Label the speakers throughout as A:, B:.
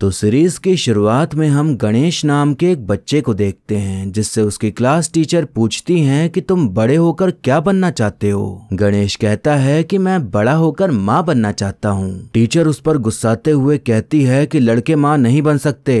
A: तो सीरीज की शुरुआत में हम गणेश नाम के एक बच्चे को देखते हैं जिससे उसकी क्लास टीचर पूछती हैं कि तुम बड़े होकर क्या बनना चाहते हो गणेश कहता है कि मैं बड़ा होकर माँ बनना चाहता हूँ टीचर उस पर गुस्साते हुए कहती है कि लड़के माँ नहीं बन सकते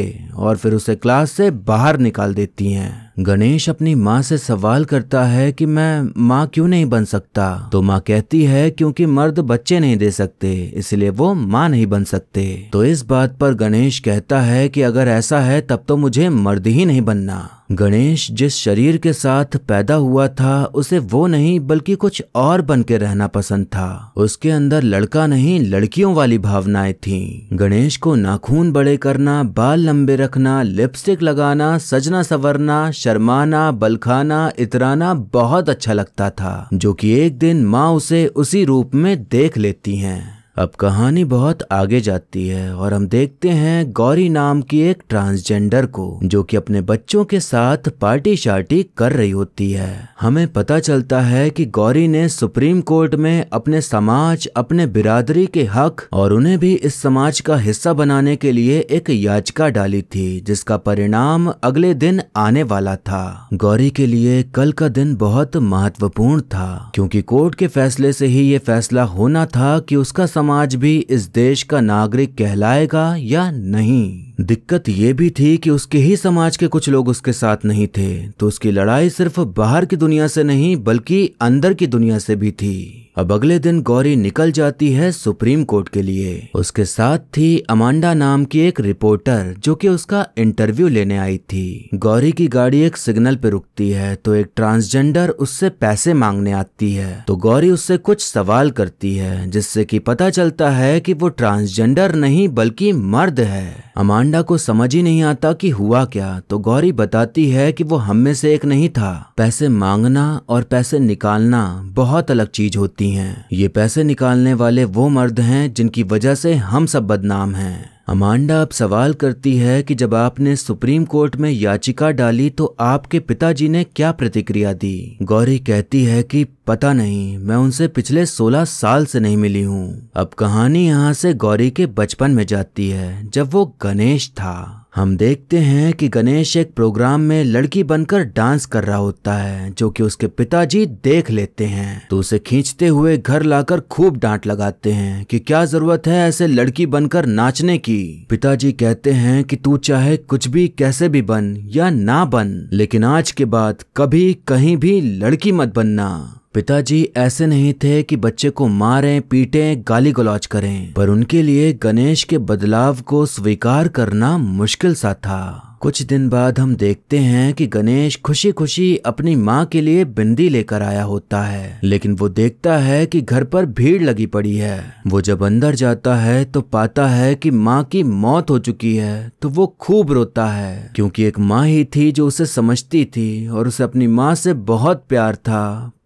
A: और फिर उसे क्लास से बाहर निकाल देती हैं गणेश अपनी माँ से सवाल करता है कि मैं माँ क्यों नहीं बन सकता तो माँ कहती है क्योंकि मर्द बच्चे नहीं दे सकते इसलिए वो माँ नहीं बन सकते तो इस बात पर गणेश कहता है कि अगर ऐसा है तब तो मुझे मर्द ही नहीं बनना गणेश जिस शरीर के साथ पैदा हुआ था उसे वो नहीं बल्कि कुछ और बन के रहना पसंद था उसके अंदर लड़का नहीं लड़कियों वाली भावनाएं थीं। गणेश को नाखून बड़े करना बाल लंबे रखना लिपस्टिक लगाना सजना सवरना शर्माना बलखाना इतराना बहुत अच्छा लगता था जो कि एक दिन माँ उसे उसी रूप में देख लेती हैं अब कहानी बहुत आगे जाती है और हम देखते हैं गौरी नाम की एक ट्रांसजेंडर को जो कि अपने बच्चों के साथ पार्टी शार्टी कर रही होती है हमें पता चलता है कि गौरी ने सुप्रीम कोर्ट में अपने समाज अपने बिरादरी के हक और उन्हें भी इस समाज का हिस्सा बनाने के लिए एक याचिका डाली थी जिसका परिणाम अगले दिन आने वाला था गौरी के लिए कल का दिन बहुत महत्वपूर्ण था क्योंकि कोर्ट के फैसले से ही ये फैसला होना था कि उसका समाज भी इस देश का नागरिक कहलाएगा या नहीं दिक्कत ये भी थी कि उसके ही समाज के कुछ लोग उसके साथ नहीं थे तो उसकी लड़ाई सिर्फ बाहर की दुनिया से नहीं बल्कि अंदर की दुनिया से भी थी अब अगले दिन गौरी निकल जाती है सुप्रीम कोर्ट के लिए उसके साथ थी अमांडा नाम की एक रिपोर्टर जो कि उसका इंटरव्यू लेने आई थी गौरी की गाड़ी एक सिग्नल पे रुकती है तो एक ट्रांसजेंडर उससे पैसे मांगने आती है तो गौरी उससे कुछ सवाल करती है जिससे कि पता चलता है कि वो ट्रांसजेंडर नहीं बल्कि मर्द है अमांडा को समझ ही नहीं आता कि हुआ क्या तो गौरी बताती है कि वो हम में से एक नहीं था पैसे मांगना और पैसे निकालना बहुत अलग चीज होती हैं। ये पैसे निकालने वाले वो मर्द हैं जिनकी वजह से हम सब बदनाम हैं अमांडा अब सवाल करती है कि जब आपने सुप्रीम कोर्ट में याचिका डाली तो आपके पिताजी ने क्या प्रतिक्रिया दी गौरी कहती है कि पता नहीं मैं उनसे पिछले 16 साल से नहीं मिली हूँ अब कहानी यहाँ से गौरी के बचपन में जाती है जब वो गणेश था हम देखते हैं कि गणेश एक प्रोग्राम में लड़की बनकर डांस कर रहा होता है जो कि उसके पिताजी देख लेते हैं तो उसे खींचते हुए घर लाकर खूब डांट लगाते हैं कि क्या जरूरत है ऐसे लड़की बनकर नाचने की पिताजी कहते हैं कि तू चाहे कुछ भी कैसे भी बन या ना बन लेकिन आज के बाद कभी कहीं भी लड़की मत बनना पिताजी ऐसे नहीं थे कि बच्चे को मारें पीटें गाली गलौज करें पर उनके लिए गणेश के बदलाव को स्वीकार करना मुश्किल सा था कुछ दिन बाद हम देखते हैं कि गणेश खुशी खुशी अपनी माँ के लिए बिंदी लेकर आया होता है लेकिन वो देखता है कि घर पर भीड़ लगी पड़ी है वो जब अंदर जाता है तो पाता है कि माँ की मौत हो चुकी है तो वो खूब रोता है क्योंकि एक माँ ही थी जो उसे समझती थी और उसे अपनी माँ से बहुत प्यार था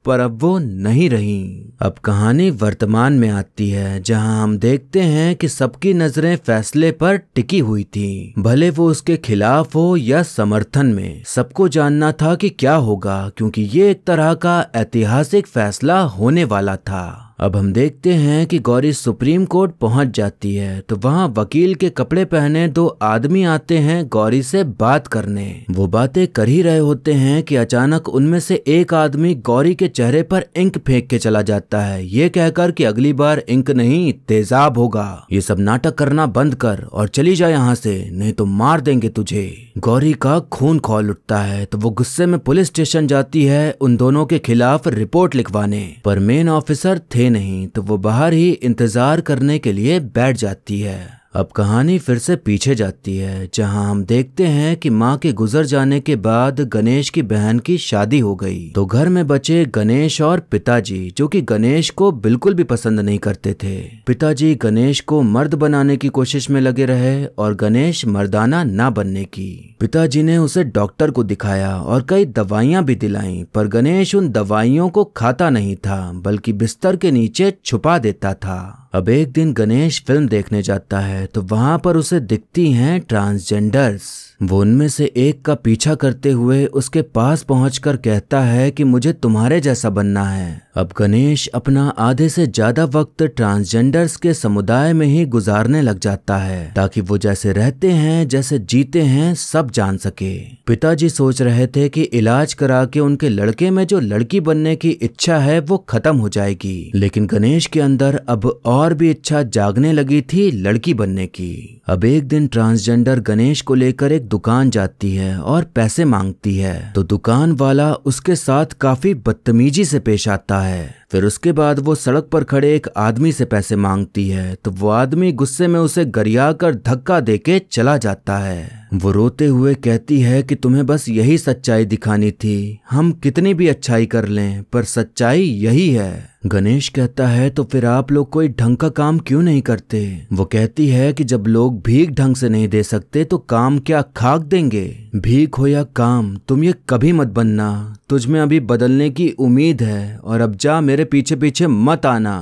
A: पर अब वो नहीं रही अब कहानी वर्तमान में आती है जहां हम देखते हैं कि सबकी नजरें फैसले पर टिकी हुई थी भले वो उसके खिलाफ हो या समर्थन में सबको जानना था कि क्या होगा क्योंकि ये एक तरह का ऐतिहासिक फैसला होने वाला था अब हम देखते हैं कि गौरी सुप्रीम कोर्ट पहुंच जाती है तो वहां वकील के कपड़े पहने दो आदमी आते हैं गौरी से बात करने वो बातें कर ही रहे होते हैं कि अचानक उनमें से एक आदमी गौरी के चेहरे पर इंक फेंक के चला जाता है ये कहकर कि अगली बार इंक नहीं तेजाब होगा ये सब नाटक करना बंद कर और चली जाए यहाँ से नहीं तो मार देंगे तुझे गौरी का खून खोल उठता है तो वो गुस्से में पुलिस स्टेशन जाती है उन दोनों के खिलाफ रिपोर्ट लिखवाने पर मेन ऑफिसर थे नहीं तो वो बाहर ही इंतज़ार करने के लिए बैठ जाती है अब कहानी फिर से पीछे जाती है जहां हम देखते हैं कि माँ के गुजर जाने के बाद गणेश की बहन की शादी हो गई तो घर में बचे गणेश और पिताजी जो कि गणेश को बिल्कुल भी पसंद नहीं करते थे पिताजी गणेश को मर्द बनाने की कोशिश में लगे रहे और गणेश मर्दाना ना बनने की पिताजी ने उसे डॉक्टर को दिखाया और कई दवाइयां भी दिलाई पर गणेश उन दवाइयों को खाता नहीं था बल्कि बिस्तर के नीचे छुपा देता था अब एक दिन गणेश फिल्म देखने जाता है तो वहां पर उसे दिखती हैं ट्रांसजेंडर्स वो उनमें से एक का पीछा करते हुए उसके पास पहुंचकर कहता है कि मुझे तुम्हारे जैसा बनना है अब गणेश अपना आधे से ज्यादा वक्त ट्रांसजेंडर्स के समुदाय में ही गुजारने लग जाता है ताकि वो जैसे रहते हैं जैसे जीते हैं सब जान सके पिताजी सोच रहे थे कि इलाज करा के उनके लड़के में जो लड़की बनने की इच्छा है वो खत्म हो जाएगी लेकिन गणेश के अंदर अब और भी इच्छा जागने लगी थी लड़की बनने की अब एक दिन ट्रांसजेंडर गणेश को लेकर एक दुकान जाती है और पैसे मांगती है तो दुकान वाला उसके साथ काफी बदतमीजी से पेश आता है फिर उसके बाद वो सड़क पर खड़े एक आदमी से पैसे मांगती है तो वो आदमी गुस्से में उसे गरिया कर धक्का देके चला जाता है वो रोते हुए कहती है कि तुम्हें बस यही सच्चाई दिखानी थी हम कितनी भी अच्छाई कर लें पर सच्चाई यही है गणेश कहता है तो फिर आप लोग कोई ढंग का काम क्यों नहीं करते वो कहती है कि जब लोग भीख ढंग से नहीं दे सकते तो काम क्या खाक देंगे भीख हो या काम तुम ये कभी मत बनना तुझमें अभी बदलने की उम्मीद है और अब जा मेरे मेरे पीछे पीछे मत आना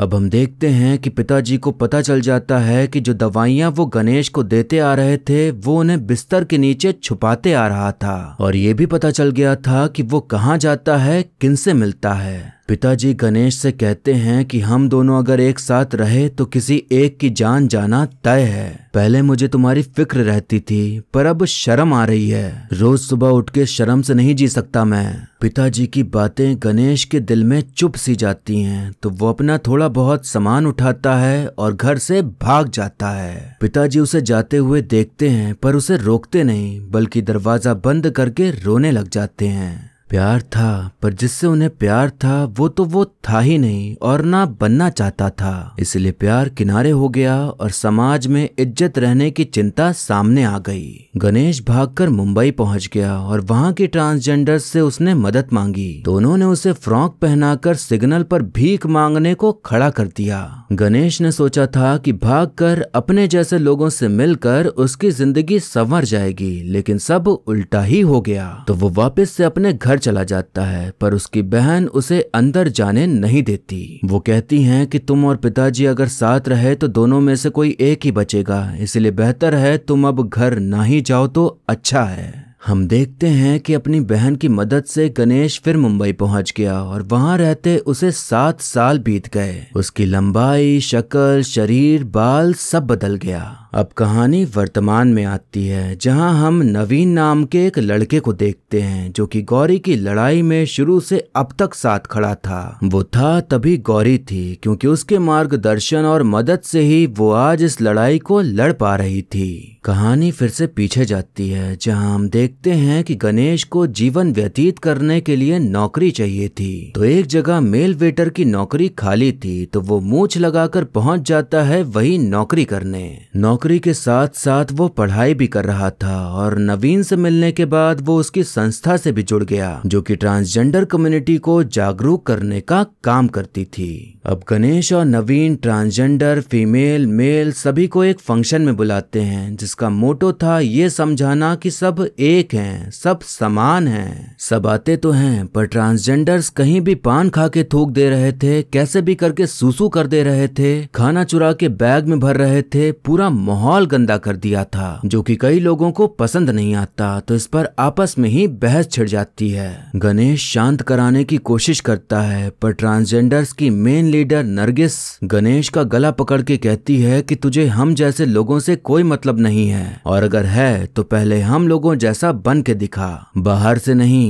A: अब हम देखते हैं कि पिताजी को पता चल जाता है कि जो दवाइयां वो गणेश को देते आ रहे थे वो उन्हें बिस्तर के नीचे छुपाते आ रहा था और ये भी पता चल गया था कि वो कहाँ जाता है किनसे मिलता है पिताजी गणेश से कहते हैं कि हम दोनों अगर एक साथ रहे तो किसी एक की जान जाना तय है पहले मुझे तुम्हारी फिक्र रहती थी पर अब शर्म आ रही है रोज सुबह उठ के शर्म से नहीं जी सकता मैं पिताजी की बातें गणेश के दिल में चुप सी जाती हैं तो वो अपना थोड़ा बहुत सामान उठाता है और घर से भाग जाता है पिताजी उसे जाते हुए देखते हैं पर उसे रोकते नहीं बल्कि दरवाजा बंद करके रोने लग जाते हैं प्यार था पर जिससे उन्हें प्यार था वो तो वो था ही नहीं और ना बनना चाहता था इसलिए प्यार किनारे हो गया और समाज में इज्जत रहने की चिंता सामने आ गई गणेश भागकर मुंबई पहुंच गया और वहां के ट्रांसजेंडर से उसने मदद मांगी दोनों ने उसे फ्रॉक पहनाकर सिग्नल पर भीख मांगने को खड़ा कर दिया गणेश ने सोचा था कि कर अपने जैसे लोगों से मिलकर उसकी जिंदगी संवर जाएगी लेकिन सब उल्टा ही हो गया तो वो वापस से अपने घर घर चला जाता है पर उसकी बहन उसे अंदर जाने नहीं देती वो कहती हैं कि तुम और पिताजी अगर साथ रहे तो दोनों में से कोई एक ही बचेगा इसलिए बेहतर है तुम अब घर ना ही जाओ तो अच्छा है हम देखते हैं कि अपनी बहन की मदद से गणेश फिर मुंबई पहुंच गया और वहां रहते उसे सात साल बीत गए उसकी लंबाई शक्ल शरीर बाल सब बदल गया अब कहानी वर्तमान में आती है जहां हम नवीन नाम के एक लड़के को देखते हैं जो कि गौरी की लड़ाई में शुरू से अब तक साथ खड़ा था वो था तभी गौरी थी क्योंकि उसके मार्गदर्शन और मदद से ही वो आज इस लड़ाई को लड़ पा रही थी कहानी फिर से पीछे जाती है जहां हम देखते हैं कि गणेश को जीवन व्यतीत करने के लिए नौकरी चाहिए थी तो एक जगह मेल वेटर की नौकरी खाली थी तो वो मूछ लगाकर पहुंच जाता है वही नौकरी करने नौकरी नौकरी के साथ साथ वो पढ़ाई भी कर रहा था और नवीन से मिलने के बाद वो उसकी संस्था से भी जुड़ गया जो कि ट्रांसजेंडर कम्युनिटी को जागरूक करने का काम करती थी अब गणेश और नवीन ट्रांसजेंडर फीमेल मेल सभी को एक फंक्शन में बुलाते हैं जिसका मोटो था ये समझाना कि सब एक हैं सब समान हैं सब आते तो हैं पर ट्रांसजेंडर्स कहीं भी पान खा के थूक दे रहे थे कैसे भी करके सूसू कर दे रहे थे खाना चुरा के बैग में भर रहे थे पूरा माहौल गंदा कर दिया था जो कि कई लोगों को पसंद नहीं आता तो इस पर आपस में ही बहस छिड़ जाती है गणेश शांत कराने की कोशिश करता है पर ट्रांसजेंडर्स की मेन लीडर नरगिस गणेश का गला पकड़ के कहती है कि तुझे हम जैसे लोगों से कोई मतलब नहीं है और अगर है तो पहले हम लोगों जैसा बन के दिखा बाहर से नहीं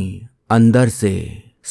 A: अंदर से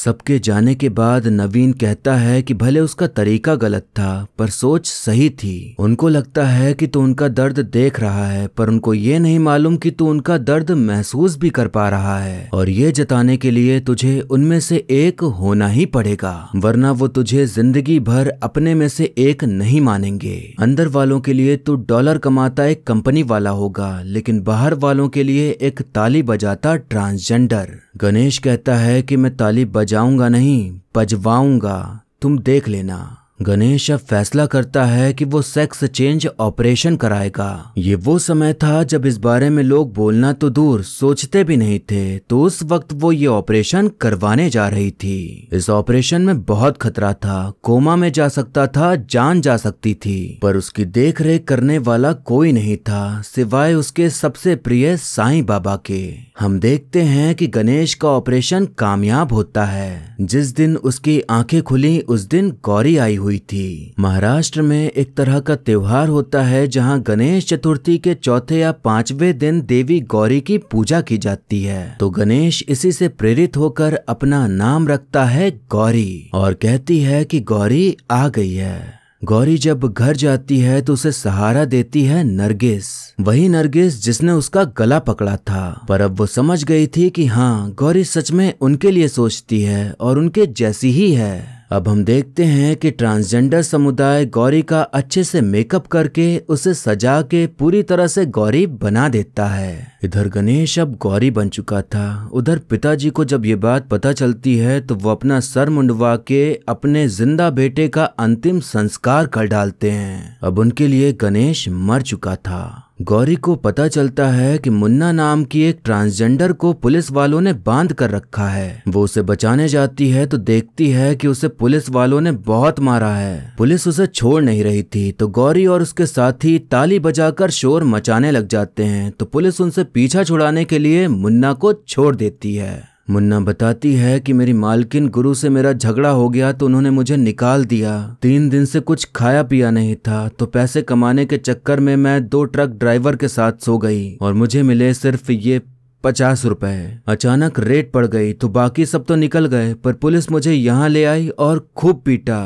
A: सबके जाने के बाद नवीन कहता है कि भले उसका तरीका गलत था पर सोच सही थी उनको लगता है कि तू उनका दर्द देख रहा है पर उनको ये नहीं मालूम कि तू उनका दर्द महसूस भी कर पा रहा है और ये जताने के लिए तुझे उनमें से एक होना ही पड़ेगा वरना वो तुझे जिंदगी भर अपने में से एक नहीं मानेंगे अंदर वालों के लिए तू डॉलर कमाता एक कंपनी वाला होगा लेकिन बाहर वालों के लिए एक ताली बजाता ट्रांसजेंडर गणेश कहता है कि मैं ताली बजाऊंगा नहीं बजवाऊंगा तुम देख लेना गणेश अब फैसला करता है कि वो सेक्स चेंज ऑपरेशन कराएगा ये वो समय था जब इस बारे में लोग बोलना तो दूर सोचते भी नहीं थे तो उस वक्त वो ये ऑपरेशन करवाने जा रही थी इस ऑपरेशन में बहुत खतरा था कोमा में जा सकता था जान जा सकती थी पर उसकी देख रेख करने वाला कोई नहीं था सिवाय उसके सबसे प्रिय साई बाबा के हम देखते हैं कि गणेश का ऑपरेशन कामयाब होता है जिस दिन उसकी आंखें खुली उस दिन गौरी आई हुई थी महाराष्ट्र में एक तरह का त्योहार होता है जहां गणेश चतुर्थी के चौथे या पांचवें दिन देवी गौरी की पूजा की जाती है तो गणेश इसी से प्रेरित होकर अपना नाम रखता है गौरी और कहती है कि गौरी आ गई है गौरी जब घर जाती है तो उसे सहारा देती है नरगिस वही नरगिस जिसने उसका गला पकड़ा था पर अब वो समझ गई थी कि हाँ गौरी सच में उनके लिए सोचती है और उनके जैसी ही है अब हम देखते हैं कि ट्रांसजेंडर समुदाय गौरी का अच्छे से मेकअप करके उसे सजा के पूरी तरह से गौरी बना देता है इधर गणेश अब गौरी बन चुका था उधर पिताजी को जब ये बात पता चलती है तो वो अपना सर मुंडवा के अपने जिंदा बेटे का अंतिम संस्कार कर डालते हैं अब उनके लिए गणेश मर चुका था गौरी को पता चलता है कि मुन्ना नाम की एक ट्रांसजेंडर को पुलिस वालों ने बांध कर रखा है वो उसे बचाने जाती है तो देखती है कि उसे पुलिस वालों ने बहुत मारा है पुलिस उसे छोड़ नहीं रही थी तो गौरी और उसके साथी ताली बजाकर शोर मचाने लग जाते हैं तो पुलिस उनसे पीछा छुड़ाने के लिए मुन्ना को छोड़ देती है मुन्ना बताती है कि मेरी मालकिन गुरु से मेरा झगड़ा हो गया तो उन्होंने मुझे निकाल दिया तीन दिन से कुछ खाया पिया नहीं था तो पैसे कमाने के चक्कर में मैं दो ट्रक ड्राइवर के साथ सो गई और मुझे मिले सिर्फ ये पचास रुपए अचानक रेट पड़ गई तो बाकी सब तो निकल गए पर पुलिस मुझे यहाँ ले आई और खूब पीटा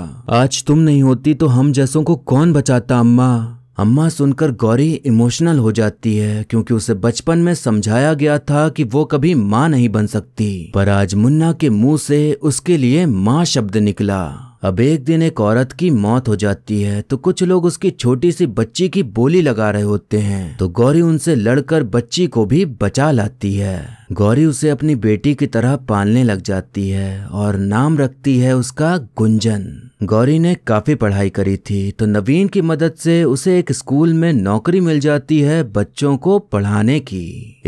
A: आज तुम नहीं होती तो हम जैसों को कौन बचाता अम्मा अम्मा सुनकर गौरी इमोशनल हो जाती है क्योंकि उसे बचपन में समझाया गया था कि वो कभी माँ नहीं बन सकती पर आज मुन्ना के मुंह से उसके लिए माँ शब्द निकला अब एक दिन एक औरत की मौत हो जाती है तो कुछ लोग उसकी छोटी सी बच्ची की बोली लगा रहे होते हैं तो गौरी उनसे लड़कर बच्ची को भी बचा लाती है गौरी उसे अपनी बेटी की तरह पालने लग जाती है और नाम रखती है उसका गुंजन गौरी ने काफ़ी पढ़ाई करी थी तो नवीन की मदद से उसे एक स्कूल में नौकरी मिल जाती है बच्चों को पढ़ाने की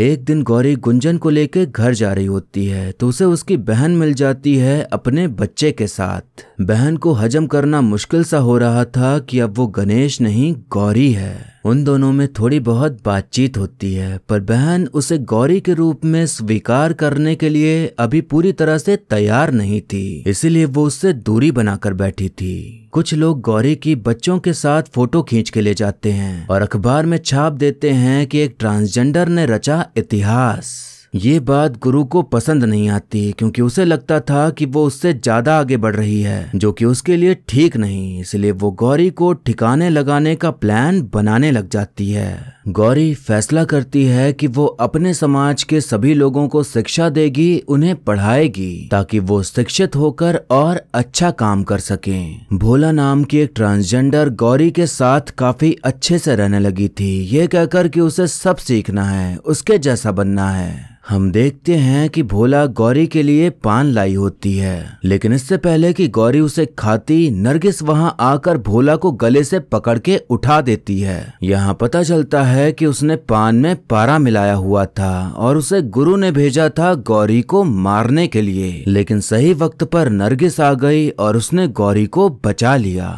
A: एक दिन गौरी गुंजन को लेकर घर जा रही होती है तो उसे उसकी बहन मिल जाती है अपने बच्चे के साथ बहन को हजम करना मुश्किल सा हो रहा था कि अब वो गणेश नहीं गौरी है उन दोनों में थोड़ी बहुत बातचीत होती है पर बहन उसे गौरी के रूप में स्वीकार करने के लिए अभी पूरी तरह से तैयार नहीं थी इसीलिए वो उससे दूरी बनाकर बैठी थी कुछ लोग गौरी की बच्चों के साथ फोटो खींच के ले जाते हैं और अखबार में छाप देते हैं कि एक ट्रांसजेंडर ने रचा इतिहास ये बात गुरु को पसंद नहीं आती क्योंकि उसे लगता था कि वो उससे ज्यादा आगे बढ़ रही है जो कि उसके लिए ठीक नहीं इसलिए वो गौरी को ठिकाने लगाने का प्लान बनाने लग जाती है गौरी फैसला करती है कि वो अपने समाज के सभी लोगों को शिक्षा देगी उन्हें पढ़ाएगी ताकि वो शिक्षित होकर और अच्छा काम कर सकें। भोला नाम की एक ट्रांसजेंडर गौरी के साथ काफी अच्छे से रहने लगी थी ये कहकर कि उसे सब सीखना है उसके जैसा बनना है हम देखते हैं कि भोला गौरी के लिए पान लाई होती है लेकिन इससे पहले कि गौरी उसे खाती नरगिस वहां आकर भोला को गले से पकड़ के उठा देती है यहाँ पता चलता है है कि उसने पान में पारा मिलाया हुआ था और उसे गुरु ने भेजा था गौरी को मारने के लिए लेकिन सही वक्त पर नरगिस आ गई और उसने गौरी को बचा लिया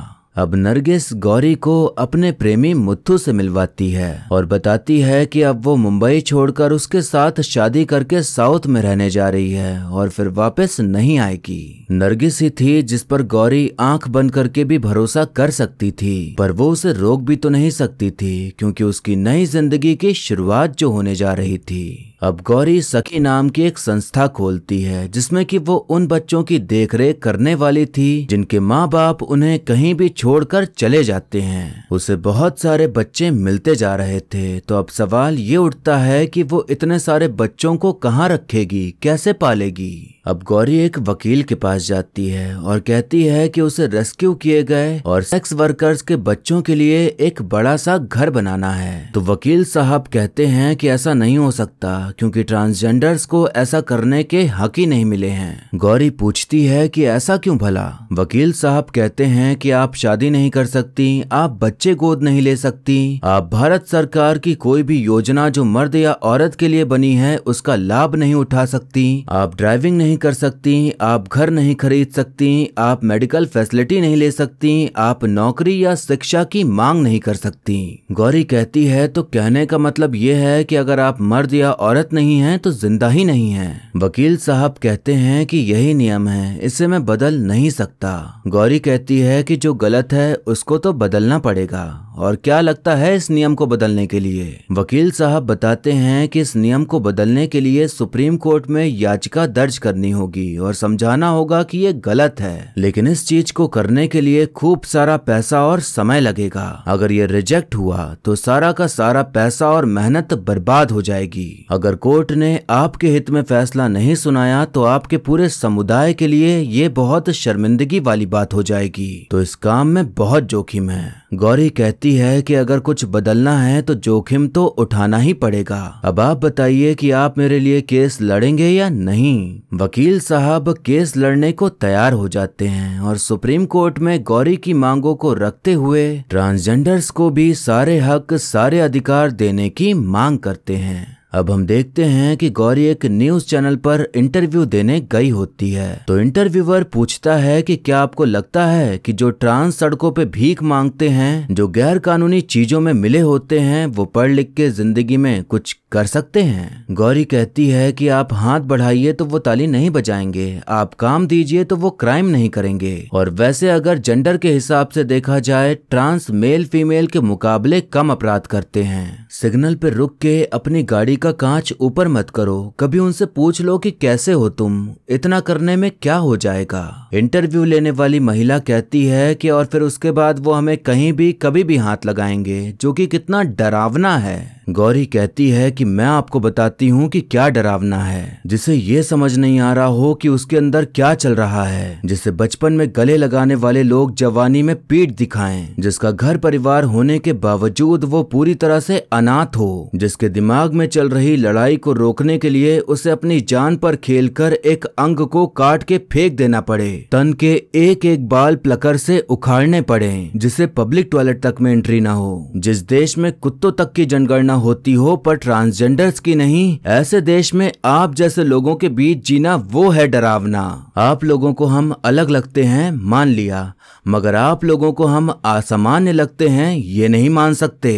A: अब नरगिस गौरी को अपने प्रेमी मुथु से मिलवाती है और बताती है कि अब वो मुंबई छोड़कर उसके साथ शादी करके साउथ में रहने जा रही है और फिर वापस नहीं आएगी नरगिस ही थी जिस पर गौरी आंख बंद करके भी भरोसा कर सकती थी पर वो उसे रोक भी तो नहीं सकती थी क्योंकि उसकी नई जिंदगी की शुरुआत जो होने जा रही थी अब गौरी सखी नाम की एक संस्था खोलती है जिसमें कि वो उन बच्चों की देखरेख करने वाली थी जिनके माँ बाप उन्हें कहीं भी छोड़कर चले जाते हैं उसे बहुत सारे बच्चे मिलते जा रहे थे तो अब सवाल ये उठता है कि वो इतने सारे बच्चों को कहाँ रखेगी कैसे पालेगी अब गौरी एक वकील के पास जाती है और कहती है कि उसे रेस्क्यू किए गए और सेक्स वर्कर्स के बच्चों के लिए एक बड़ा सा घर बनाना है तो वकील साहब कहते हैं कि ऐसा नहीं हो सकता क्योंकि ट्रांसजेंडर्स को ऐसा करने के हक ही नहीं मिले हैं गौरी पूछती है कि ऐसा क्यों भला वकील साहब कहते हैं कि आप शादी नहीं कर सकती आप बच्चे गोद नहीं ले सकती आप भारत सरकार की कोई भी योजना जो मर्द या औरत के लिए बनी है उसका लाभ नहीं उठा सकती आप ड्राइविंग नहीं कर सकती आप घर नहीं खरीद सकती आप मेडिकल फैसिलिटी नहीं ले सकती आप नौकरी या शिक्षा की मांग नहीं कर सकती गौरी कहती है तो कहने का मतलब ये है कि अगर आप मर्द या औरत औरत नहीं है तो जिंदा ही नहीं है वकील साहब कहते हैं कि यही नियम है इसे मैं बदल नहीं सकता गौरी कहती है कि जो गलत है उसको तो बदलना पड़ेगा और क्या लगता है इस नियम को बदलने के लिए वकील साहब बताते हैं कि इस नियम को बदलने के लिए सुप्रीम कोर्ट में याचिका दर्ज करनी होगी और समझाना होगा कि ये गलत है लेकिन इस चीज को करने के लिए खूब सारा पैसा और समय लगेगा अगर ये रिजेक्ट हुआ तो सारा का सारा पैसा और मेहनत बर्बाद हो जाएगी अगर अगर कोर्ट ने आपके हित में फैसला नहीं सुनाया तो आपके पूरे समुदाय के लिए ये बहुत शर्मिंदगी वाली बात हो जाएगी तो इस काम में बहुत जोखिम है गौरी कहती है कि अगर कुछ बदलना है तो जोखिम तो उठाना ही पड़ेगा अब आप बताइए कि आप मेरे लिए केस लड़ेंगे या नहीं वकील साहब केस लड़ने को तैयार हो जाते हैं और सुप्रीम कोर्ट में गौरी की मांगों को रखते हुए ट्रांसजेंडर्स को भी सारे हक सारे अधिकार देने की मांग करते हैं अब हम देखते हैं कि गौरी एक न्यूज चैनल पर इंटरव्यू देने गई होती है तो इंटरव्यूअर पूछता है कि क्या आपको लगता है कि जो ट्रांस सड़कों पे भीख मांगते हैं जो गैर कानूनी चीजों में मिले होते हैं वो पढ़ लिख के जिंदगी में कुछ कर सकते हैं गौरी कहती है कि आप हाथ बढ़ाइए तो वो ताली नहीं बजाएंगे आप काम दीजिए तो वो क्राइम नहीं करेंगे और वैसे अगर जेंडर के हिसाब से देखा जाए ट्रांस मेल फीमेल के मुकाबले कम अपराध करते हैं सिग्नल पर रुक के अपनी गाड़ी का कांच ऊपर मत करो कभी उनसे पूछ लो कि कैसे हो तुम इतना करने में क्या हो जाएगा इंटरव्यू लेने वाली महिला कहती है कि और फिर उसके बाद वो हमें कहीं भी कभी भी हाथ लगाएंगे जो कि कितना डरावना है गौरी कहती है कि मैं आपको बताती हूँ कि क्या डरावना है जिसे ये समझ नहीं आ रहा हो कि उसके अंदर क्या चल रहा है जिसे बचपन में गले लगाने वाले लोग जवानी में पीट दिखाएं जिसका घर परिवार होने के बावजूद वो पूरी तरह से अनाथ हो जिसके दिमाग में चल रही लड़ाई को रोकने के लिए उसे अपनी जान पर खेल एक अंग को काट के फेंक देना पड़े तन के एक एक बाल प्लकर से उखाड़ने पड़े जिसे पब्लिक टॉयलेट तक में एंट्री ना हो जिस देश में कुत्तों तक की जनगणना भावना होती हो पर ट्रांसजेंडर्स की नहीं ऐसे देश में आप जैसे लोगों के बीच जीना वो है डरावना आप लोगों को हम अलग लगते हैं मान लिया मगर आप लोगों को हम असामान्य लगते हैं ये नहीं मान सकते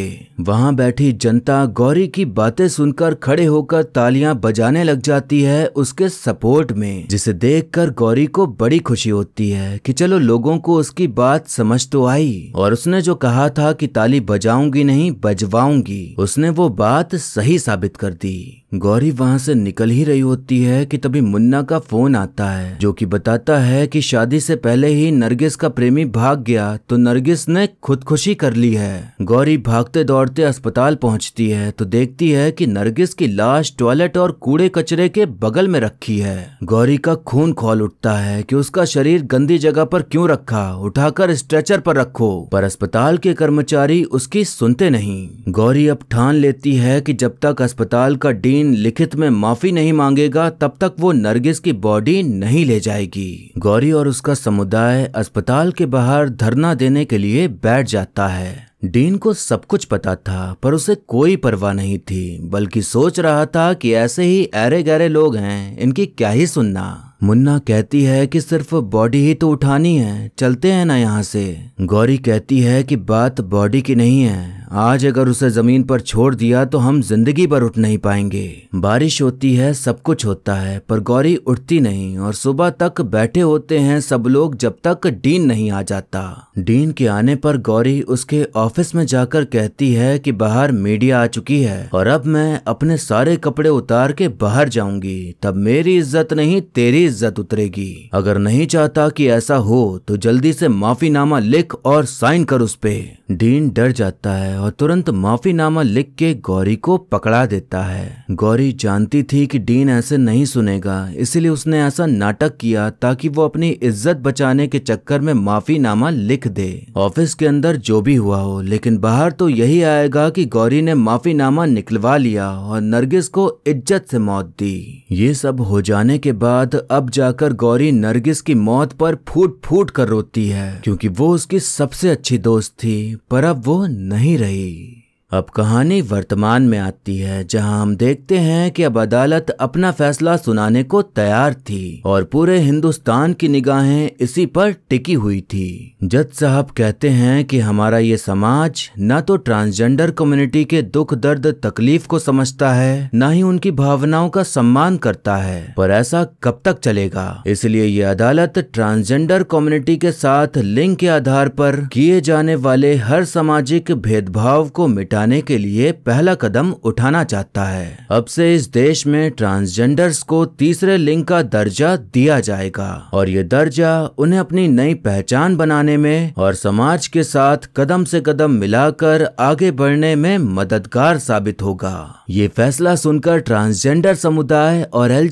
A: वहां बैठी जनता गौरी की बातें सुनकर खड़े होकर तालियां बजाने लग जाती है उसके सपोर्ट में जिसे देखकर गौरी को बड़ी खुशी होती है कि चलो लोगों को उसकी बात समझ तो आई और उसने जो कहा था कि ताली बजाऊंगी नहीं बजवाऊंगी उसने उसने वो बात सही साबित कर दी गौरी वहां से निकल ही रही होती है कि तभी मुन्ना का फोन आता है जो कि बताता है कि शादी से पहले ही नरगिस का प्रेमी भाग गया तो नरगिस ने खुदकुशी कर ली है गौरी भागते दौड़ते अस्पताल पहुंचती है तो देखती है कि नरगिस की लाश टॉयलेट और कूड़े कचरे के बगल में रखी है गौरी का खून खोल उठता है कि उसका शरीर गंदी जगह पर क्यों रखा उठाकर स्ट्रेचर पर रखो पर अस्पताल के कर्मचारी उसकी सुनते नहीं गौरी अब ठान लेती है कि जब तक अस्पताल का डीन मोइन लिखित में माफी नहीं मांगेगा तब तक वो नरगिस की बॉडी नहीं ले जाएगी गौरी और उसका समुदाय अस्पताल के बाहर धरना देने के लिए बैठ जाता है डीन को सब कुछ पता था पर उसे कोई परवाह नहीं थी बल्कि सोच रहा था कि ऐसे ही ऐरे गहरे लोग हैं इनकी क्या ही सुनना मुन्ना कहती है कि सिर्फ बॉडी ही तो उठानी है चलते हैं ना यहाँ से गौरी कहती है कि बात बॉडी की नहीं है आज अगर उसे जमीन पर छोड़ दिया तो हम जिंदगी भर उठ नहीं पाएंगे बारिश होती है सब कुछ होता है पर गौरी उठती नहीं और सुबह तक बैठे होते हैं सब लोग जब तक डीन नहीं आ जाता डीन के आने पर गौरी उसके ऑफिस में जाकर कहती है कि बाहर मीडिया आ चुकी है और अब मैं अपने सारे कपड़े उतार के बाहर जाऊंगी तब मेरी इज्जत नहीं तेरी तुम्हारी इज्जत उतरेगी अगर नहीं चाहता कि ऐसा हो तो जल्दी से माफीनामा लिख और साइन कर उस पे डीन डर जाता है और तुरंत माफीनामा लिख के गौरी को पकड़ा देता है गौरी जानती थी कि डीन ऐसे नहीं सुनेगा इसलिए उसने ऐसा नाटक किया ताकि वो अपनी इज्जत बचाने के चक्कर में माफीनामा लिख दे ऑफिस के अंदर जो भी हुआ हो लेकिन बाहर तो यही आएगा कि गौरी ने माफीनामा निकलवा लिया और नरगिस को इज्जत से मौत दी ये सब हो जाने के बाद अब जाकर गौरी नरगिस की मौत पर फूट फूट कर रोती है क्योंकि वो उसकी सबसे अच्छी दोस्त थी पर अब वो नहीं रही अब कहानी वर्तमान में आती है जहां हम देखते हैं कि अब अदालत अपना फैसला सुनाने को तैयार थी और पूरे हिंदुस्तान की निगाहें इसी पर टिकी हुई थी जज साहब कहते हैं कि हमारा ये समाज न तो ट्रांसजेंडर कम्युनिटी के दुख दर्द तकलीफ को समझता है न ही उनकी भावनाओं का सम्मान करता है पर ऐसा कब तक चलेगा इसलिए ये अदालत ट्रांसजेंडर कम्युनिटी के साथ लिंग के आधार पर किए जाने वाले हर सामाजिक भेदभाव को मिटा मिटाने के लिए पहला कदम उठाना चाहता है अब से इस देश में ट्रांसजेंडर्स को तीसरे लिंग का दर्जा दिया जाएगा और ये दर्जा उन्हें अपनी नई पहचान बनाने में और समाज के साथ कदम से कदम मिलाकर आगे बढ़ने में मददगार साबित होगा ये फैसला सुनकर ट्रांसजेंडर समुदाय और एल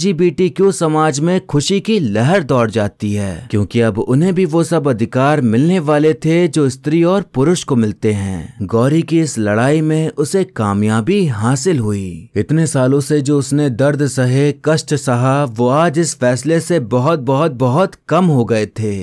A: समाज में खुशी की लहर दौड़ जाती है क्योंकि अब उन्हें भी वो सब अधिकार मिलने वाले थे जो स्त्री और पुरुष को मिलते हैं गौरी की इस लड़ाई लड़ाई में उसे कामयाबी हासिल हुई इतने सालों से जो उसने दर्द सहे कष्ट सहा वो आज इस फैसले से बहुत बहुत बहुत कम हो गए थे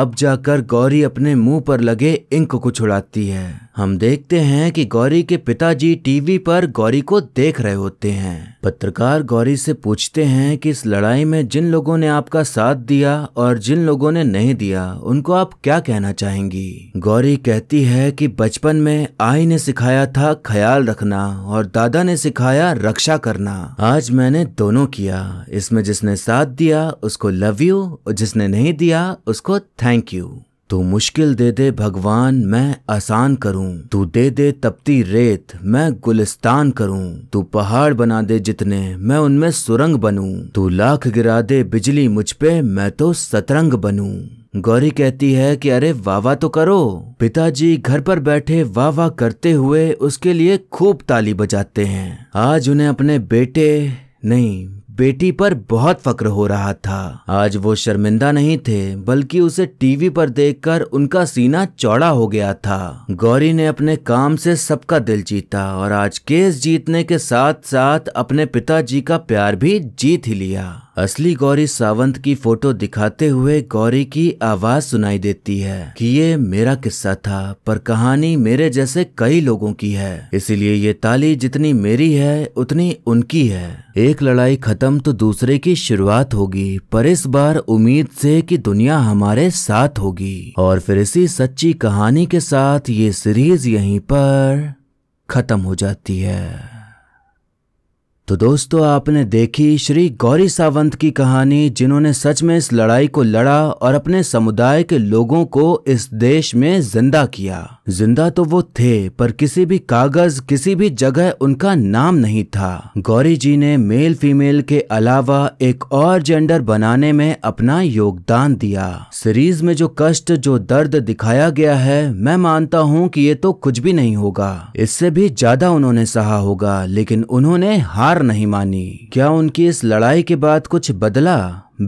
A: अब जाकर गौरी अपने मुंह पर लगे इंक को छुड़ाती है हम देखते हैं कि गौरी के पिताजी टीवी पर गौरी को देख रहे होते हैं पत्रकार गौरी से पूछते हैं कि इस लड़ाई में जिन लोगों ने आपका साथ दिया और जिन लोगों ने नहीं दिया उनको आप क्या कहना चाहेंगी गौरी कहती है कि बचपन में आई ने सिखाया था ख्याल रखना और दादा ने सिखाया रक्षा करना आज मैंने दोनों किया इसमें जिसने साथ दिया उसको लव यू और जिसने नहीं दिया उसको थैंक यू तू मुश्किल दे दे भगवान मैं आसान करूं तू दे दे तपती रेत मैं गुलिस्तान करूं तू पहाड़ बना दे जितने मैं उनमें सुरंग बनूं तू लाख गिरा दे बिजली मुझ पे मैं तो सतरंग बनूं गौरी कहती है कि अरे वाह वाह तो करो पिताजी घर पर बैठे वाह वाह करते हुए उसके लिए खूब ताली बजाते हैं आज उन्हें अपने बेटे नहीं बेटी पर बहुत फक्र हो रहा था आज वो शर्मिंदा नहीं थे बल्कि उसे टीवी पर देखकर उनका सीना चौड़ा हो गया था गौरी ने अपने काम से सबका दिल जीता और आज केस जीतने के साथ साथ अपने पिताजी का प्यार भी जीत ही लिया असली गौरी सावंत की फोटो दिखाते हुए गौरी की आवाज सुनाई देती है कि ये मेरा किस्सा था पर कहानी मेरे जैसे कई लोगों की है इसीलिए ये ताली जितनी मेरी है उतनी उनकी है एक लड़ाई खत्म तो दूसरे की शुरुआत होगी पर इस बार उम्मीद से कि दुनिया हमारे साथ होगी और फिर इसी सच्ची कहानी के साथ ये सीरीज यहीं पर खत्म हो जाती है तो दोस्तों आपने देखी श्री गौरी सावंत की कहानी जिन्होंने सच में इस लड़ाई को लड़ा और अपने समुदाय के लोगों को इस देश में जिंदा किया जिंदा तो वो थे पर किसी भी कागज किसी भी जगह उनका नाम नहीं था गौरी जी ने मेल फीमेल के अलावा एक और जेंडर बनाने में अपना योगदान दिया सीरीज में जो कष्ट जो दर्द दिखाया गया है मैं मानता हूँ कि ये तो कुछ भी नहीं होगा इससे भी ज्यादा उन्होंने सहा होगा लेकिन उन्होंने हार हार नहीं मानी क्या उनकी इस लड़ाई के बाद कुछ बदला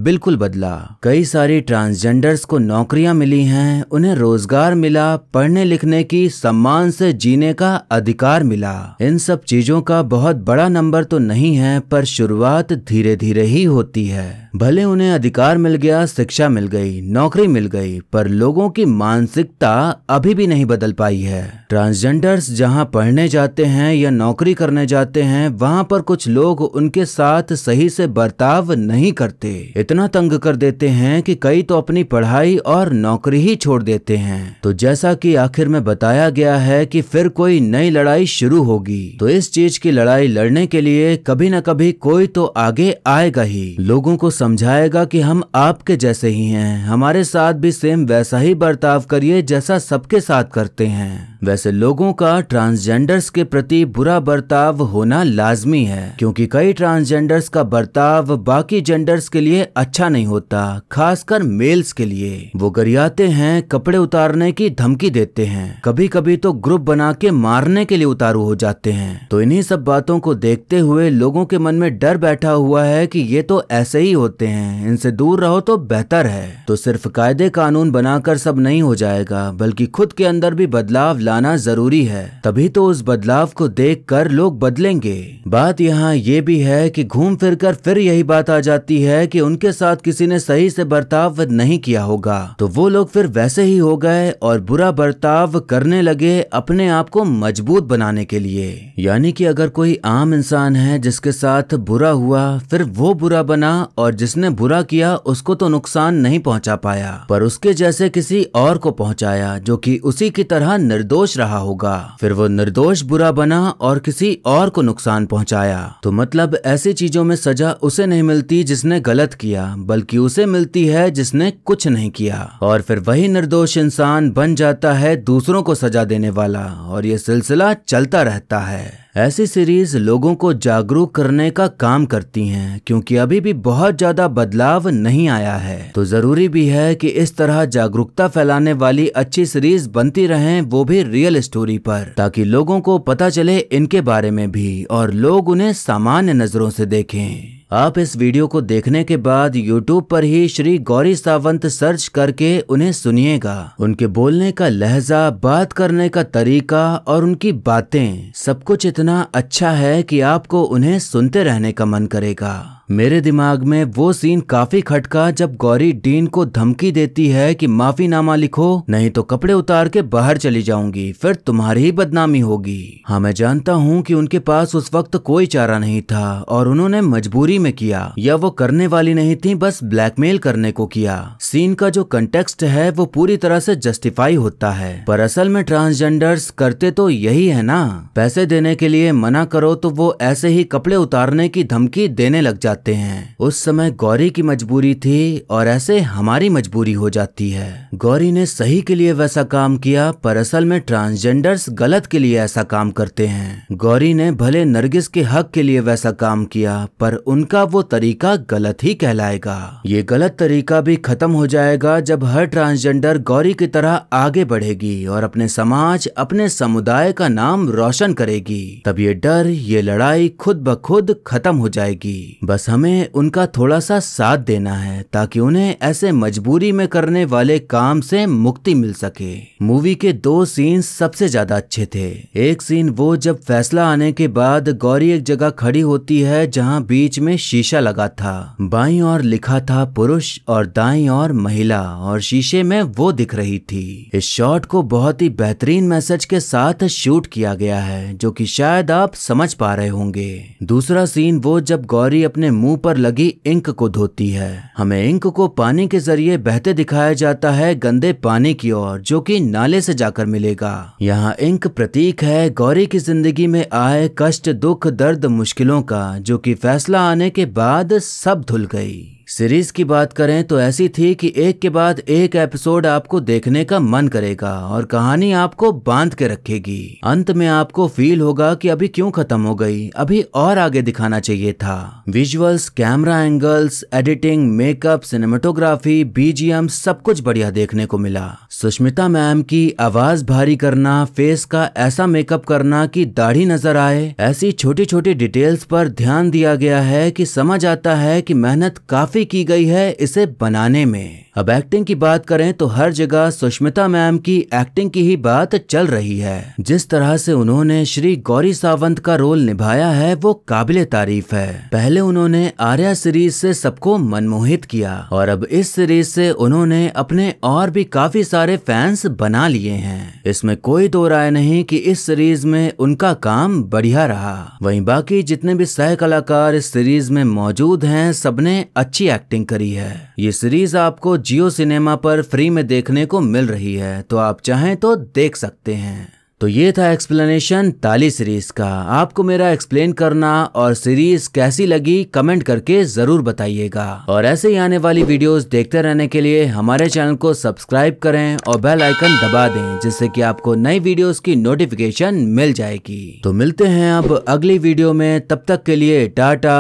A: बिल्कुल बदला कई सारी ट्रांसजेंडर्स को नौकरियां मिली हैं उन्हें रोजगार मिला पढ़ने लिखने की सम्मान से जीने का अधिकार मिला इन सब चीजों का बहुत बड़ा नंबर तो नहीं है पर शुरुआत धीरे धीरे ही होती है भले उन्हें अधिकार मिल गया शिक्षा मिल गई नौकरी मिल गई पर लोगों की मानसिकता अभी भी नहीं बदल पाई है ट्रांसजेंडर्स जहां पढ़ने जाते हैं या नौकरी करने जाते हैं वहां पर कुछ लोग उनके साथ सही से बर्ताव नहीं करते इतना तंग कर देते हैं कि कई तो अपनी पढ़ाई और नौकरी ही छोड़ देते हैं तो जैसा कि आखिर में बताया गया है कि फिर कोई नई लड़ाई शुरू होगी तो इस चीज की लड़ाई लड़ने के लिए कभी न कभी कोई तो आगे आएगा ही लोगों को समझाएगा कि हम आपके जैसे ही हैं हमारे साथ भी सेम वैसा ही बर्ताव करिए जैसा सबके साथ करते हैं वैसे लोगों का ट्रांसजेंडर्स के प्रति बुरा बर्ताव होना लाजमी है क्योंकि कई ट्रांसजेंडर्स का बर्ताव बाकी जेंडर्स के लिए अच्छा नहीं होता खासकर मेल्स के लिए वो गरियाते हैं कपड़े उतारने की धमकी देते हैं कभी कभी तो ग्रुप बना के मारने के लिए उतारू हो जाते हैं तो इन्हीं सब बातों को देखते हुए लोगों के मन में डर बैठा हुआ है कि ये तो ऐसे ही होता होते हैं इनसे दूर रहो तो बेहतर है तो सिर्फ कायदे कानून बनाकर सब नहीं हो जाएगा बल्कि खुद के अंदर भी बदलाव लाना जरूरी है तभी तो उस बदलाव को देख कर लोग बदलेंगे बात यहाँ ये भी है कि घूम फिर कर फिर यही बात आ जाती है कि उनके साथ किसी ने सही से बर्ताव नहीं किया होगा तो वो लोग फिर वैसे ही हो गए और बुरा बर्ताव करने लगे अपने आप को मजबूत बनाने के लिए यानी कि अगर कोई आम इंसान है जिसके साथ बुरा हुआ फिर वो बुरा बना और जिसने बुरा किया उसको तो नुकसान नहीं पहुंचा पाया पर उसके जैसे किसी और को पहुंचाया जो कि उसी की तरह निर्दोष रहा होगा फिर वो निर्दोष बुरा बना और किसी और को नुकसान पहुंचाया तो मतलब ऐसी चीजों में सजा उसे नहीं मिलती जिसने गलत किया बल्कि उसे मिलती है जिसने कुछ नहीं किया और फिर वही निर्दोष इंसान बन जाता है दूसरों को सजा देने वाला और ये सिलसिला चलता रहता है ऐसी सीरीज लोगों को जागरूक करने का काम करती हैं क्योंकि अभी भी बहुत ज्यादा ज्यादा बदलाव नहीं आया है तो जरूरी भी है कि इस तरह जागरूकता फैलाने वाली अच्छी सीरीज बनती रहे वो भी रियल स्टोरी पर ताकि लोगों को पता चले इनके बारे में भी और लोग उन्हें सामान्य नजरों से देखें आप इस वीडियो को देखने के बाद YouTube पर ही श्री गौरी सावंत सर्च करके उन्हें सुनिएगा उनके बोलने का लहजा बात करने का तरीका और उनकी बातें सब कुछ इतना अच्छा है कि आपको उन्हें सुनते रहने का मन करेगा मेरे दिमाग में वो सीन काफी खटका जब गौरी डीन को धमकी देती है कि माफीनामा लिखो नहीं तो कपड़े उतार के बाहर चली जाऊंगी फिर तुम्हारी ही बदनामी होगी हाँ मैं जानता हूँ कि उनके पास उस वक्त कोई चारा नहीं था और उन्होंने मजबूरी में किया या वो करने वाली नहीं थी बस ब्लैकमेल करने को किया सीन का जो कंटेक्सट है वो पूरी तरह से जस्टिफाई होता है पर असल में ट्रांसजेंडर करते तो यही है ना पैसे देने के लिए मना करो तो वो ऐसे ही कपड़े उतारने की धमकी देने लग जाते जाते हैं उस समय गौरी की मजबूरी थी और ऐसे हमारी मजबूरी हो जाती है गौरी ने सही के लिए वैसा काम किया पर असल में ट्रांसजेंडर्स गलत के लिए ऐसा काम करते हैं गौरी ने भले नरगिस के हक के लिए वैसा काम किया पर उनका वो तरीका गलत ही कहलाएगा ये गलत तरीका भी खत्म हो जाएगा जब हर ट्रांसजेंडर गौरी की तरह आगे बढ़ेगी और अपने समाज अपने समुदाय का नाम रोशन करेगी तब ये डर ये लड़ाई खुद ब खुद खत्म हो जाएगी बस हमें उनका थोड़ा सा साथ देना है ताकि उन्हें ऐसे मजबूरी में करने वाले काम से मुक्ति मिल सके मूवी के दो सीन सबसे ज्यादा अच्छे थे एक सीन वो जब फैसला आने के बाद गौरी एक जगह खड़ी होती है जहाँ बीच में शीशा लगा था बाई और लिखा था पुरुष और दाई और महिला और शीशे में वो दिख रही थी इस शॉट को बहुत ही बेहतरीन मैसेज के साथ शूट किया गया है जो कि शायद आप समझ पा रहे होंगे दूसरा सीन वो जब गौरी अपने मुंह पर लगी इंक को धोती है हमें इंक को पानी के जरिए बहते दिखाया जाता है गंदे पानी की ओर जो कि नाले से जाकर मिलेगा यहाँ इंक प्रतीक है गौरी की जिंदगी में आए कष्ट दुख दर्द मुश्किलों का जो कि फैसला आने के बाद सब धुल गई सीरीज की बात करें तो ऐसी थी कि एक के बाद एक एपिसोड आपको देखने का मन करेगा और कहानी आपको बांध के रखेगी अंत में आपको फील होगा कि अभी क्यों खत्म हो गई अभी और आगे दिखाना चाहिए था visuals camera angles editing makeup cinematography BGM सब कुछ बढ़िया देखने को मिला सुष्मिता मैम की आवाज भारी करना फेस का ऐसा मेकअप करना की दाढ़ी नजर आए ऐसी छोटी छोटी डिटेल्स पर ध्यान दिया गया है की समझ आता है की मेहनत काफी की गई है इसे बनाने में अब एक्टिंग की बात करें तो हर जगह सुष्मिता मैम की एक्टिंग की ही बात चल रही है जिस तरह से उन्होंने श्री गौरी सावंत का रोल निभाया है वो काबिल तारीफ है पहले उन्होंने आर्या सीरीज से सबको मनमोहित किया और अब इस सीरीज से उन्होंने अपने और भी काफी सारे फैंस बना लिए हैं इसमें कोई दो राय नहीं कि इस सीरीज में उनका काम बढ़िया रहा वहीं बाकी जितने भी सह कलाकार इस सीरीज में मौजूद हैं सबने अच्छी एक्टिंग करी है ये सीरीज आपको जियो सिनेमा पर फ्री में देखने को मिल रही है तो आप चाहें तो देख सकते हैं तो ये था एक्सप्लेनेशन ताली सीरीज का आपको मेरा एक्सप्लेन करना और सीरीज कैसी लगी कमेंट करके जरूर बताइएगा और ऐसे ही आने वाली वीडियोस देखते रहने के लिए हमारे चैनल को सब्सक्राइब करें और बेल आइकन दबा दें जिससे कि आपको नई वीडियोस की नोटिफिकेशन मिल जाएगी तो मिलते हैं अब अगली वीडियो में तब तक के लिए टाटा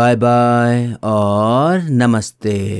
A: बाय बाय और नमस्ते